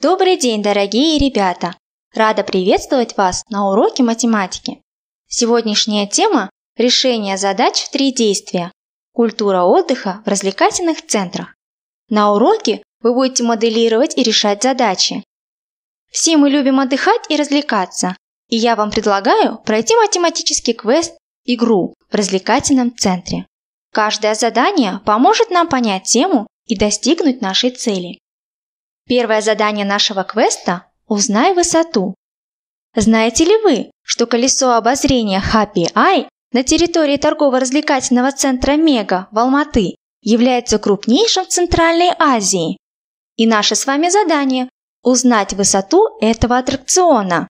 Добрый день, дорогие ребята! Рада приветствовать вас на уроке математики. Сегодняшняя тема – решение задач в три действия. Культура отдыха в развлекательных центрах. На уроке вы будете моделировать и решать задачи. Все мы любим отдыхать и развлекаться, и я вам предлагаю пройти математический квест «Игру» в развлекательном центре. Каждое задание поможет нам понять тему и достигнуть нашей цели. Первое задание нашего квеста – «Узнай высоту». Знаете ли вы, что колесо обозрения Happy Eye на территории торгово-развлекательного центра Мега в Алматы является крупнейшим в Центральной Азии? И наше с вами задание – узнать высоту этого аттракциона.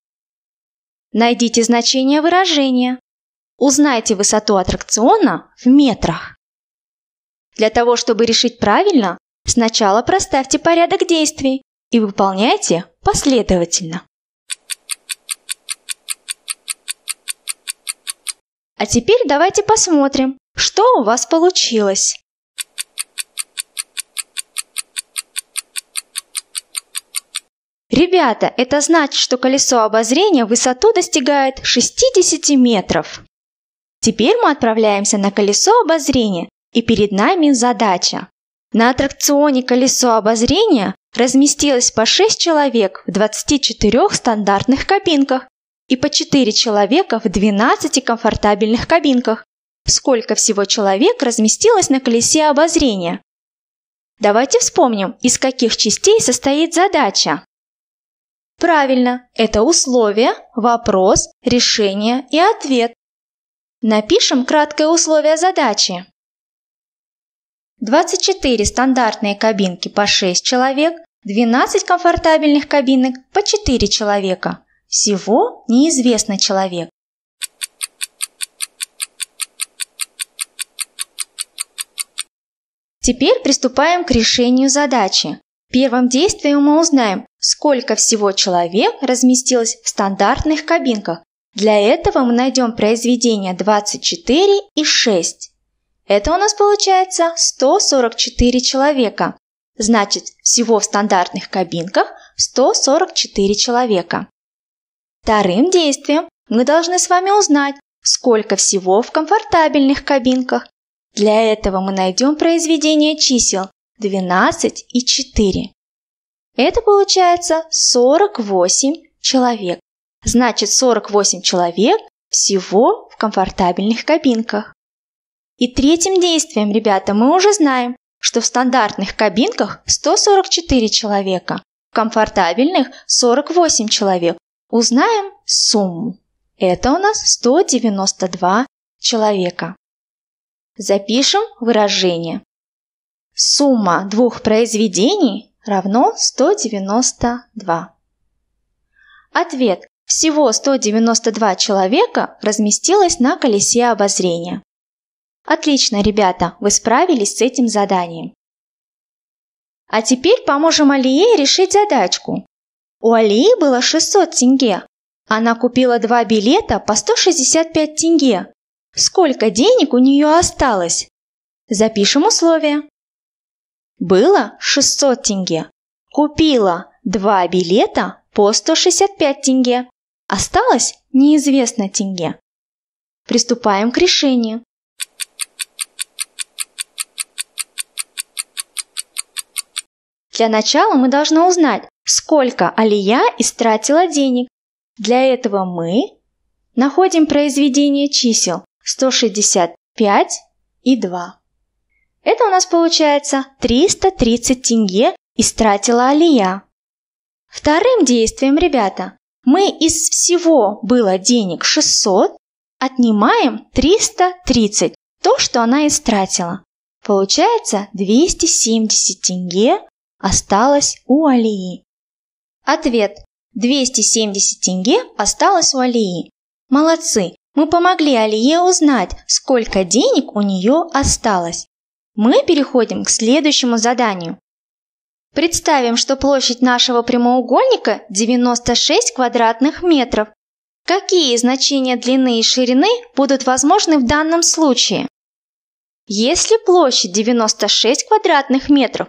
Найдите значение выражения. Узнайте высоту аттракциона в метрах. Для того, чтобы решить правильно, Сначала проставьте порядок действий и выполняйте последовательно. А теперь давайте посмотрим, что у вас получилось. Ребята, это значит, что колесо обозрения высоту достигает 60 метров. Теперь мы отправляемся на колесо обозрения, и перед нами задача. На аттракционе «Колесо обозрения» разместилось по 6 человек в 24 стандартных кабинках и по 4 человека в 12 комфортабельных кабинках. Сколько всего человек разместилось на колесе обозрения? Давайте вспомним, из каких частей состоит задача. Правильно, это условие, вопрос, решение и ответ. Напишем краткое условие задачи. 24 стандартные кабинки по 6 человек, 12 комфортабельных кабинок по 4 человека. Всего неизвестно человек. Теперь приступаем к решению задачи. Первым действием мы узнаем, сколько всего человек разместилось в стандартных кабинках. Для этого мы найдем произведение 24 и 6. Это у нас получается 144 человека. Значит, всего в стандартных кабинках 144 человека. Вторым действием мы должны с вами узнать, сколько всего в комфортабельных кабинках. Для этого мы найдем произведение чисел 12 и 4. Это получается 48 человек. Значит, 48 человек всего в комфортабельных кабинках. И третьим действием, ребята, мы уже знаем, что в стандартных кабинках 144 человека, в комфортабельных 48 человек. Узнаем сумму. Это у нас 192 человека. Запишем выражение. Сумма двух произведений равно 192. Ответ. Всего 192 человека разместилось на колесе обозрения. Отлично, ребята, вы справились с этим заданием. А теперь поможем Алие решить задачку. У Алии было 600 тенге. Она купила два билета по 165 тенге. Сколько денег у нее осталось? Запишем условия. Было 600 тенге. Купила два билета по 165 тенге. Осталось неизвестно тенге. Приступаем к решению. Для начала мы должны узнать, сколько Алия истратила денег. Для этого мы находим произведение чисел 165 и 2. Это у нас получается 330 тенге истратила Алия. Вторым действием, ребята, мы из всего было денег 600, отнимаем 330, то, что она истратила. Получается 270 тенге осталось у Алии? Ответ. 270 тенге осталось у Алии. Молодцы, мы помогли Алие узнать, сколько денег у нее осталось. Мы переходим к следующему заданию. Представим, что площадь нашего прямоугольника 96 квадратных метров. Какие значения длины и ширины будут возможны в данном случае? Если площадь 96 квадратных метров,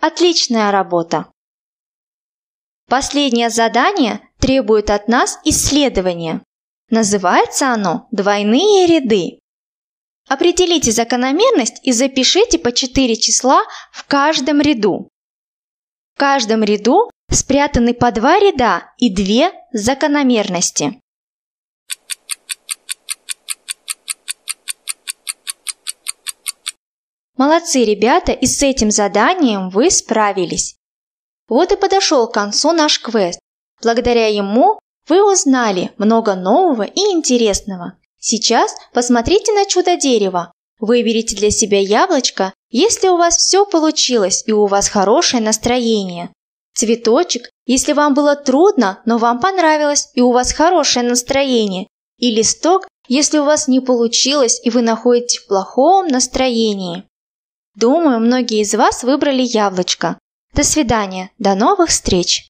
Отличная работа! Последнее задание требует от нас исследования. Называется оно «Двойные ряды». Определите закономерность и запишите по 4 числа в каждом ряду. В каждом ряду спрятаны по 2 ряда и 2 закономерности. Молодцы ребята, и с этим заданием вы справились. Вот и подошел к концу наш квест. Благодаря ему вы узнали много нового и интересного. Сейчас посмотрите на чудо дерева. Выберите для себя яблочко, если у вас все получилось и у вас хорошее настроение. Цветочек, если вам было трудно, но вам понравилось и у вас хорошее настроение. И листок, если у вас не получилось и вы находитесь в плохом настроении. Думаю, многие из вас выбрали яблочко. До свидания, до новых встреч!